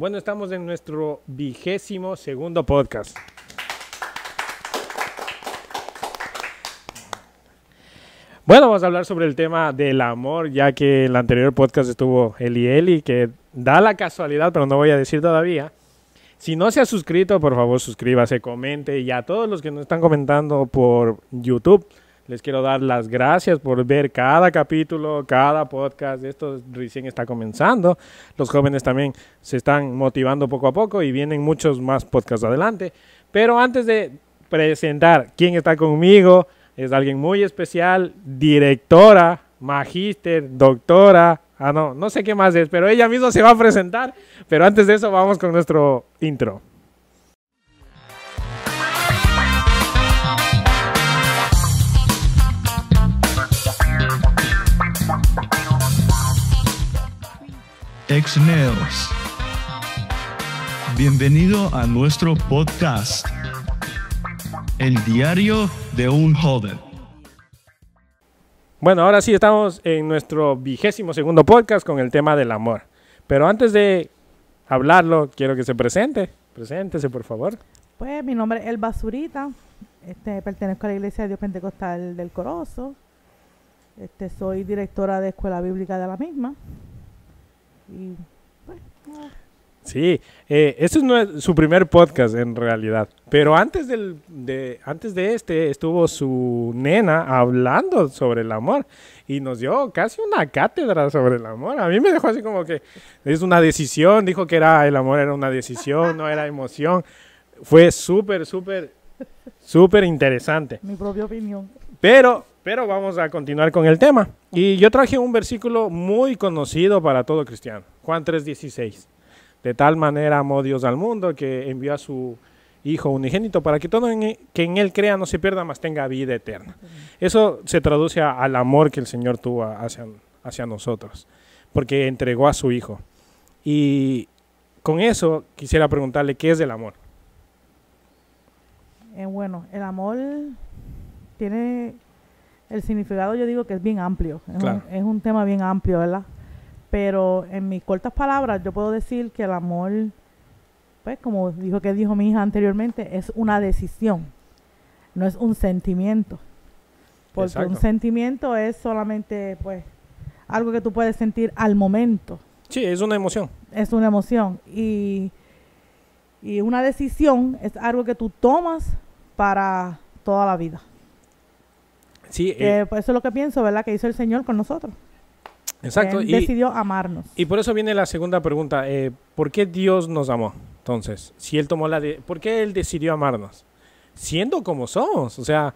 Bueno, estamos en nuestro vigésimo segundo podcast. Bueno, vamos a hablar sobre el tema del amor, ya que en el anterior podcast estuvo Eli Eli, que da la casualidad, pero no voy a decir todavía. Si no se ha suscrito, por favor suscríbase, comente y a todos los que nos están comentando por YouTube, les quiero dar las gracias por ver cada capítulo, cada podcast. Esto recién está comenzando. Los jóvenes también se están motivando poco a poco y vienen muchos más podcasts adelante. Pero antes de presentar quién está conmigo, es alguien muy especial, directora, magíster, doctora. Ah, no, no sé qué más es, pero ella misma se va a presentar. Pero antes de eso, vamos con nuestro intro. Exneos. Bienvenido a nuestro podcast, El Diario de un Joven. Bueno, ahora sí estamos en nuestro vigésimo segundo podcast con el tema del amor. Pero antes de hablarlo, quiero que se presente. Preséntese, por favor. Pues mi nombre es Elba Zurita este, pertenezco a la Iglesia de Dios Pentecostal del Corozo. Este, soy directora de Escuela Bíblica de la misma. Sí, este no. Sí, eh, este es su primer podcast en realidad. Pero antes, del, de, antes de este estuvo su nena hablando sobre el amor y nos dio casi una cátedra sobre el amor. A mí me dejó así como que es una decisión, dijo que era el amor era una decisión, no era emoción. Fue súper, súper, súper interesante. Mi propia opinión. Pero pero vamos a continuar con el tema. Y yo traje un versículo muy conocido para todo cristiano, Juan 3:16. De tal manera amó Dios al mundo que envió a su Hijo unigénito para que todo e, que en Él crea no se pierda, mas tenga vida eterna. Eso se traduce al amor que el Señor tuvo hacia, hacia nosotros, porque entregó a su Hijo. Y con eso quisiera preguntarle, ¿qué es el amor? Eh, bueno, el amor tiene el significado yo digo que es bien amplio, es, un, tema bien amplio, ¿verdad? Pero en mis cortas palabras yo puedo decir que el amor, pues como dijo que dijo mi hija anteriormente, es una decisión, no es un sentimiento. Porque un sentimiento es solamente pues algo que tú puedes sentir al momento. Sí, es una emoción. Es una emoción. Y, y una decisión es algo que tú tomas para toda la vida. Sí, eh, pues eso es lo que pienso, ¿verdad? Que hizo el Señor con nosotros. Exacto. y, decidió amarnos. Y por eso viene la segunda pregunta. Eh, ¿Por qué Dios nos amó? Entonces, si Él tomó la... De ¿Por qué Él decidió amarnos? Siendo como somos. O sea,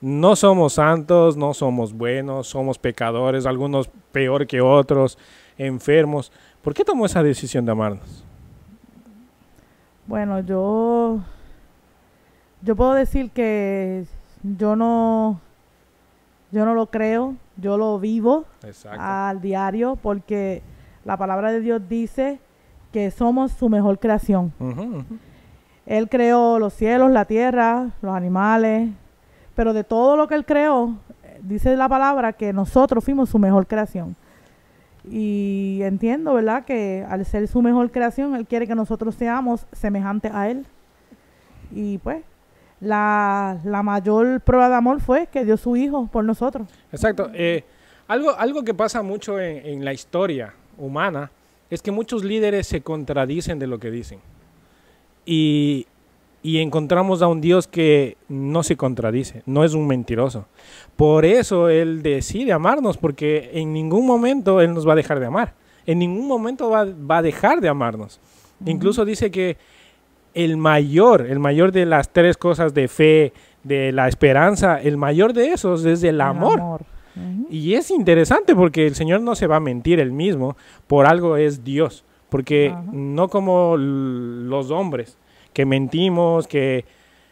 no somos santos, no somos buenos, somos pecadores, algunos peor que otros, enfermos. ¿Por qué tomó esa decisión de amarnos? Bueno, yo... Yo puedo decir que yo no yo no lo creo, yo lo vivo al diario porque la palabra de Dios dice que somos su mejor creación. Él creó los cielos, la tierra, los animales, pero de todo lo que Él creó, dice la palabra que nosotros fuimos su mejor creación. Y entiendo, ¿verdad?, que al ser su mejor creación, Él quiere que nosotros seamos semejantes a Él. Y pues la, la, mayor prueba de amor fue que dio su hijo por nosotros. Exacto. Eh, algo, algo que pasa mucho en, en, la historia humana es que muchos líderes se contradicen de lo que dicen. Y, y encontramos a un Dios que no se contradice, no es un mentiroso. Por eso Él decide amarnos, porque en ningún momento Él nos va a dejar de amar. En ningún momento va, va a dejar de amarnos. Incluso dice que el mayor, el mayor de las tres cosas de fe, de la esperanza, el mayor de esos es el, amor. Y es interesante porque el Señor no se va a mentir él mismo, por algo es Dios, porque no como los hombres, que mentimos, que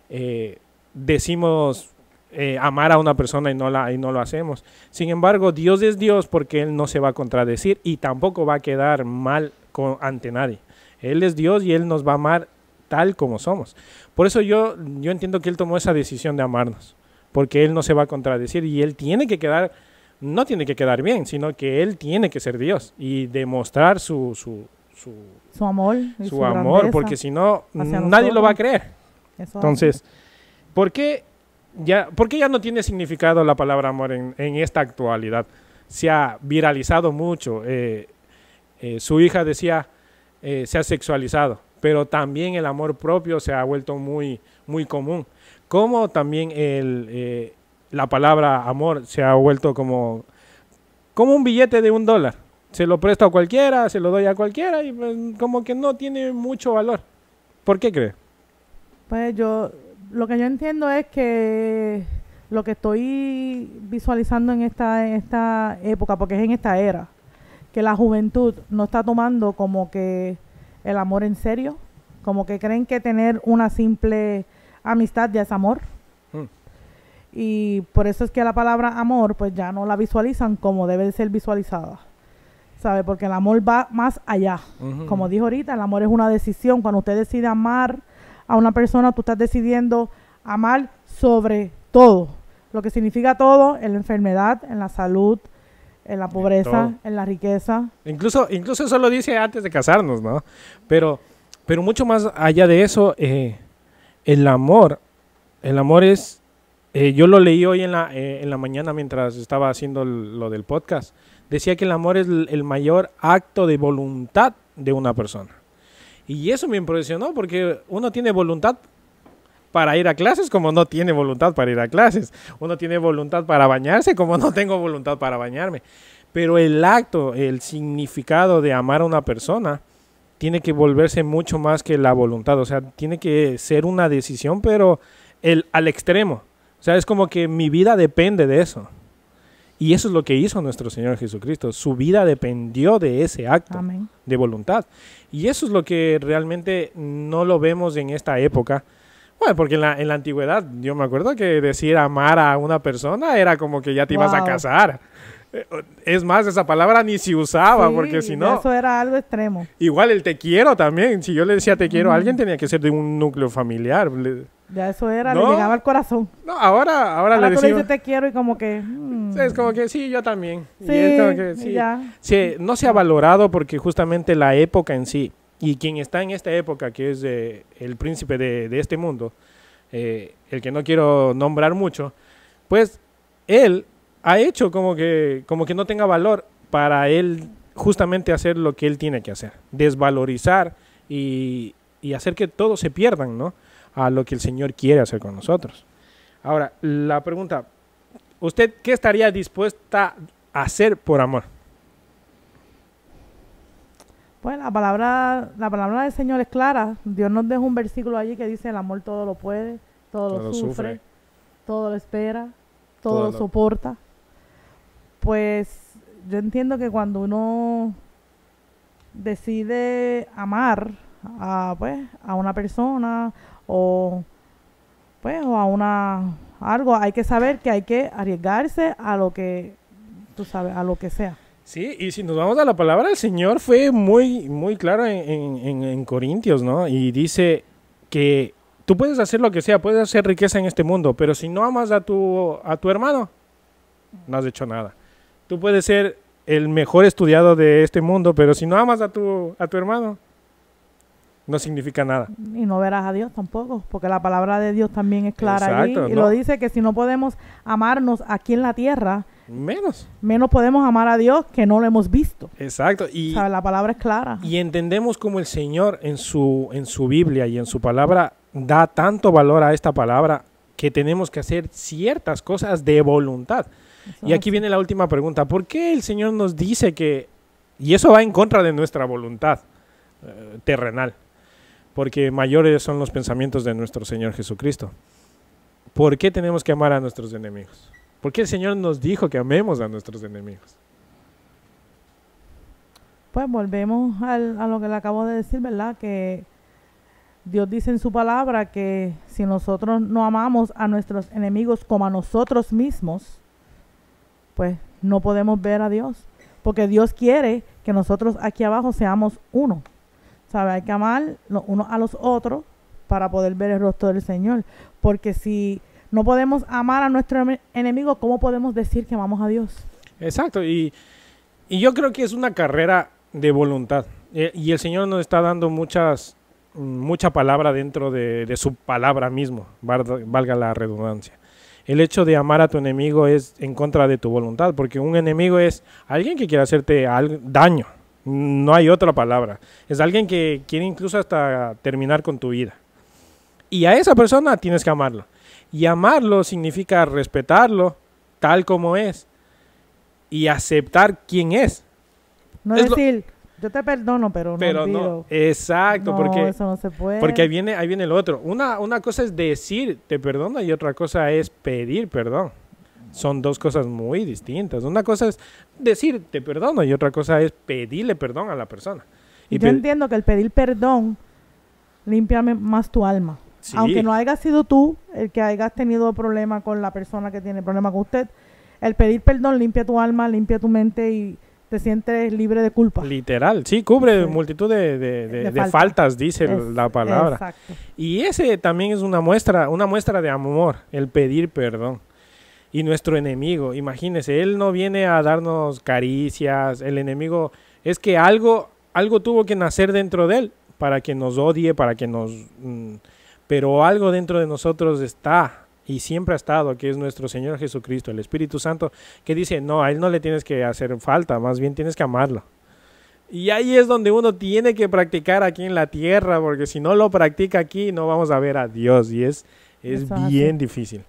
eh, decimos eh, amar a una persona y no, la, y no lo hacemos. Sin embargo, Dios es Dios porque Él no se va a contradecir y tampoco va a quedar mal ante nadie. Él es Dios y Él nos va a amar tal como somos. Por eso yo, yo entiendo que Él tomó esa decisión de amarnos, porque Él no se va a contradecir y Él tiene que quedar, no tiene que quedar bien, sino que Él tiene que ser Dios y demostrar su, su, amor, su, amor porque si no, nadie lo va a creer. Entonces, ¿por qué, ya, ¿por ya no tiene significado la palabra amor en, esta actualidad? Se ha viralizado mucho. Eh, eh, su hija decía, eh, se ha sexualizado pero también el amor propio se ha vuelto muy, muy común. Como también eh, la palabra amor se ha vuelto como, como un billete de un dólar. Se lo presto a cualquiera, se lo doy a cualquiera y pues, como que no tiene mucho valor. ¿Por qué crees? Pues yo, lo que yo entiendo es que lo que estoy visualizando en esta, en esta época, porque es en esta era, que la juventud no está tomando como que el amor en serio, como que creen que tener una simple amistad ya es amor. Hmm. Y por eso es que la palabra amor pues ya no la visualizan como debe ser visualizada. ¿Sabe? Porque el amor va más allá. Como dijo ahorita, el amor es una decisión. Cuando usted decide amar a una persona, tú estás decidiendo amar sobre todo. Lo que significa todo en la enfermedad, en la salud, en la pobreza, en, la riqueza. Incluso, incluso eso lo dice antes de casarnos, ¿no? Pero, pero mucho más allá de eso, eh, el amor, el amor es, eh, yo lo leí hoy en la, eh, mañana mientras estaba haciendo lo del podcast, decía que el amor es el mayor acto de voluntad de una persona. Y eso me impresionó porque uno tiene voluntad para ir a clases como no tiene voluntad para ir a clases. Uno tiene voluntad para bañarse como no tengo voluntad para bañarme. Pero el acto, el significado de amar a una persona tiene que volverse mucho más que la voluntad. O sea, tiene que ser una decisión, pero el, al extremo. O sea, es como que mi vida depende de eso. Y eso es lo que hizo nuestro Señor Jesucristo. Su vida dependió de ese acto de voluntad. Y eso es lo que realmente no lo vemos en esta época porque en la, antigüedad, yo me acuerdo que decir amar a una persona era como que ya te ibas a casar. Eh, es más, esa palabra ni se usaba, porque si no... Eso era algo extremo. Igual el te quiero también. Si yo le decía te quiero a alguien, tenía que ser de un núcleo familiar. Ya eso era, le llegaba al corazón. No, ahora, ahora, le decimos... Tú le dices te quiero y como que... Mm. Es como que sí, yo también. Sí, es como que, sí. Ya. sí, no se ha valorado porque justamente la época en sí y quien está en esta época, que es eh, el príncipe de, este mundo, eh, el que no quiero nombrar mucho, pues él ha hecho como que, no tenga valor para él justamente hacer lo que él tiene que hacer, desvalorizar y, hacer que todos se pierdan, A lo que el Señor quiere hacer con nosotros. Ahora, la pregunta, ¿usted qué estaría dispuesta a hacer por amor? Pues la palabra, la palabra del Señor es clara. Dios nos deja un versículo allí que dice, el amor todo lo puede, todo, lo sufre, todo lo espera, todo, lo soporta. Pues yo entiendo que cuando uno decide amar a, pues, a una persona o pues a una algo, hay que saber que hay que arriesgarse a lo que tú sabes, a lo que sea. Sí, y si nos vamos a la palabra del Señor, fue muy, muy claro en, en, en, Corintios, ¿no? Y dice que tú puedes hacer lo que sea, puedes hacer riqueza en este mundo, pero si no amas a tu, a tu hermano, no has hecho nada. Tú puedes ser el mejor estudiado de este mundo, pero si no amas a tu, a tu hermano, no significa nada. Y no verás a Dios tampoco, porque la palabra de Dios también es clara Exacto, y lo dice que si no podemos amarnos aquí en la tierra, menos. Menos podemos amar a Dios que no lo hemos visto. Exacto. Y la palabra es clara. Y entendemos como el Señor en su, en su Biblia y en su palabra da tanto valor a esta palabra que tenemos que hacer ciertas cosas de voluntad. Y aquí viene la última pregunta. ¿Por qué el Señor nos dice que... Y eso va en contra de nuestra voluntad eh, terrenal. Porque mayores son los pensamientos de nuestro Señor Jesucristo. ¿Por qué tenemos que amar a nuestros enemigos? qué el Señor nos dijo que amemos a nuestros enemigos. Pues volvemos a lo que le acabo de decir, ¿verdad? Que Dios dice en su palabra que si nosotros no amamos a nuestros enemigos como a nosotros mismos, pues no podemos ver a Dios. Porque Dios quiere que nosotros aquí abajo seamos uno. ¿Sabe? Hay que amar los unos a los otros para poder ver el rostro del Señor. Porque si no podemos amar a nuestro enemigo, ¿cómo podemos decir que amamos a Dios? Exacto, y, y yo creo que es una carrera de voluntad. y el Señor nos está dando muchas, mucha palabra dentro de, su palabra mismo, valga la redundancia. El hecho de amar a tu enemigo es en contra de tu voluntad, porque un enemigo es alguien que quiere hacerte daño. No hay otra palabra. Es alguien que quiere incluso hasta terminar con tu vida. Y a esa persona tienes que amarlo. Y amarlo significa respetarlo tal como es y aceptar quién es. No es decir, yo te perdono, pero, pero no. exacto, porque eso Porque ahí viene, ahí viene el otro. Una, una cosa es decir te perdono y otra cosa es pedir perdón. Son dos cosas muy distintas. Una cosa es decir te perdono y otra cosa es pedirle perdón a la persona. yo entiendo que el pedir perdón limpia más tu alma. Aunque no haya sido tú el que hayas tenido problema con la persona que tiene problema con usted, el pedir perdón limpia tu alma, limpia tu mente y te sientes libre de culpa. Literal, sí, cubre multitud de, de, de, faltas, dice la palabra. Y ese también es una muestra, una muestra de amor, el pedir perdón. Y nuestro enemigo, imagínese, él no viene a darnos caricias, el enemigo es que algo, algo tuvo que nacer dentro de él para que nos odie, para que nos... Mm, pero algo dentro de nosotros está y siempre ha estado, que es nuestro Señor Jesucristo, el Espíritu Santo, que dice, no, a Él no le tienes que hacer falta, más bien tienes que amarlo. Y ahí es donde uno tiene que practicar aquí en la tierra, porque si no lo practica aquí, no vamos a ver a Dios y es, es bien difícil.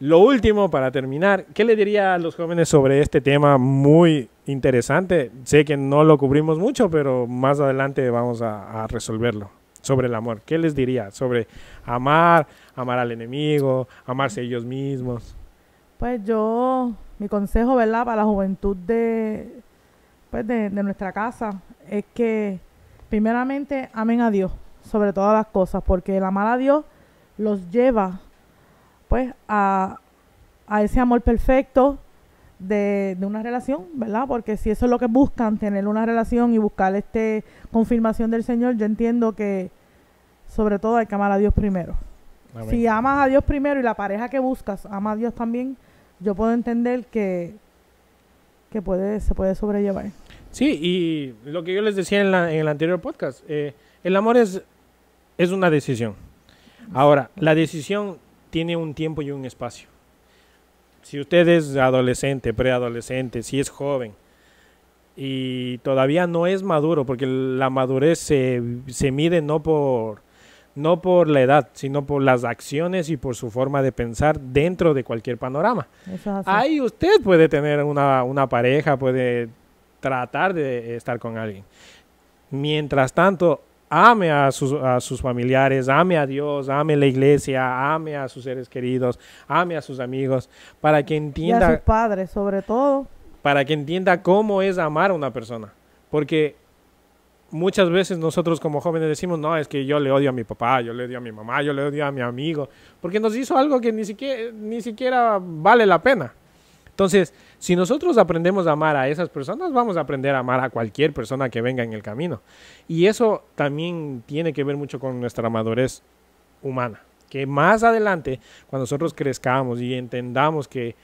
Lo último, para terminar, ¿qué le diría a los jóvenes sobre este tema muy interesante? Sé que no lo cubrimos mucho, pero más adelante vamos a resolverlo sobre el amor? ¿Qué les diría sobre amar, amar al enemigo, amarse ellos mismos? Pues yo, mi consejo, ¿verdad? Para la juventud de, pues de, de nuestra casa es que primeramente amen a Dios sobre todas las cosas, porque el amar a Dios los lleva pues a, a ese amor perfecto de, una relación, ¿verdad? Porque si eso es lo que buscan, tener una relación y buscar este confirmación del Señor, yo entiendo que sobre todo hay que amar a Dios primero. Si amas a Dios primero y la pareja que buscas ama a Dios también, yo puedo entender que, que puede, se puede sobrellevar. Sí, y lo que yo les decía en, el anterior podcast, eh, el amor es, es una decisión. Ahora, la decisión tiene un tiempo y un espacio. Si usted es adolescente, preadolescente, si es joven y todavía no es maduro, porque la madurez se, mide no por, no por la edad, sino por las acciones y por su forma de pensar dentro de cualquier panorama. Ahí usted puede tener una, una, pareja, puede tratar de estar con alguien. Mientras tanto, ame a sus, a sus familiares, ame a Dios, ame la iglesia, ame a sus seres queridos, ame a sus amigos, para que entienda... Y a sus padres, sobre todo. Para que entienda cómo es amar a una persona. Porque muchas veces nosotros como jóvenes decimos, no, es que yo le odio a mi papá, yo le odio a mi mamá, yo le odio a mi amigo, porque nos hizo algo que ni siquiera, ni siquiera vale la pena. Entonces, si nosotros aprendemos a amar a esas personas, vamos a aprender a amar a cualquier persona que venga en el camino. Y eso también tiene que ver mucho con nuestra madurez humana. Que más adelante, cuando nosotros crezcamos y entendamos que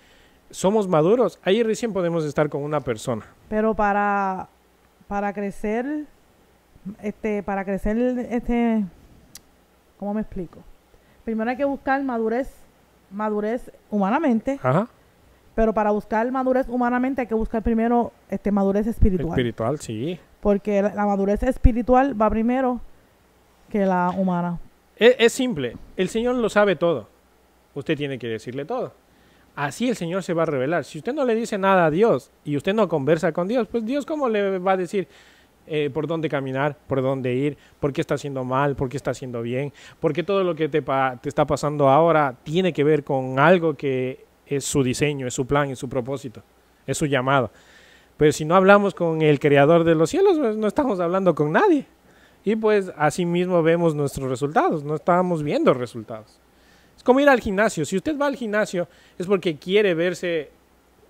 somos maduros, ahí recién podemos estar con una persona. Pero para, para crecer, este, para crecer, este, ¿cómo me explico? Primero hay que buscar madurez, madurez humanamente. Ajá pero para buscar madurez humanamente hay que buscar primero este, madurez espiritual. Espiritual, sí. Porque la, madurez espiritual va primero que la humana. Es, simple. El Señor lo sabe todo. Usted tiene que decirle todo. Así el Señor se va a revelar. Si usted no le dice nada a Dios y usted no conversa con Dios, pues Dios cómo le va a decir eh, por dónde caminar, por dónde ir, por qué está haciendo mal, por qué está haciendo bien, porque todo lo que te, te está pasando ahora tiene que ver con algo que es su diseño, es su plan, es su propósito, es su llamado. Pero si no hablamos con el creador de los cielos, pues, no estamos hablando con nadie. Y pues así mismo vemos nuestros resultados, no estamos viendo resultados. Es como ir al gimnasio. Si usted va al gimnasio es porque quiere verse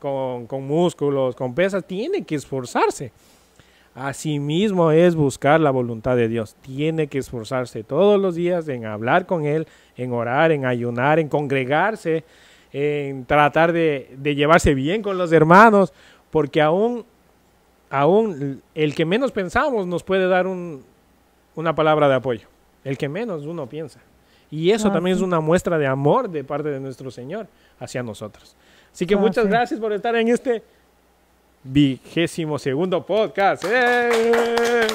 con, con músculos, con pesas, tiene que esforzarse. Asimismo es buscar la voluntad de Dios. Tiene que esforzarse todos los días en hablar con Él, en orar, en ayunar, en congregarse, en tratar de, llevarse bien con los hermanos, porque aún, el que menos pensamos nos puede dar una palabra de apoyo, el que menos uno piensa. Y eso ah, también es una muestra de amor de parte de nuestro Señor hacia nosotros. Así que ah, muchas gracias por estar en este vigésimo segundo podcast. ¡Eh!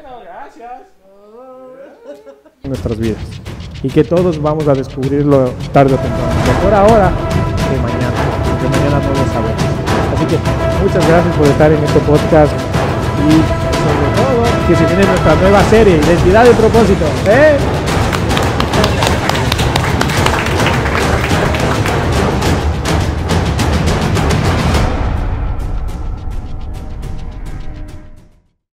Bueno, gracias. Nuestras vidas. Y que todos vamos a descubrirlo tarde o temprano. Mejor ahora que mañana. Porque mañana no lo sabemos. Así que muchas gracias por estar en este podcast. Y sobre todo, que se viene nuestra nueva serie, Identidad de Propósito. ¿eh?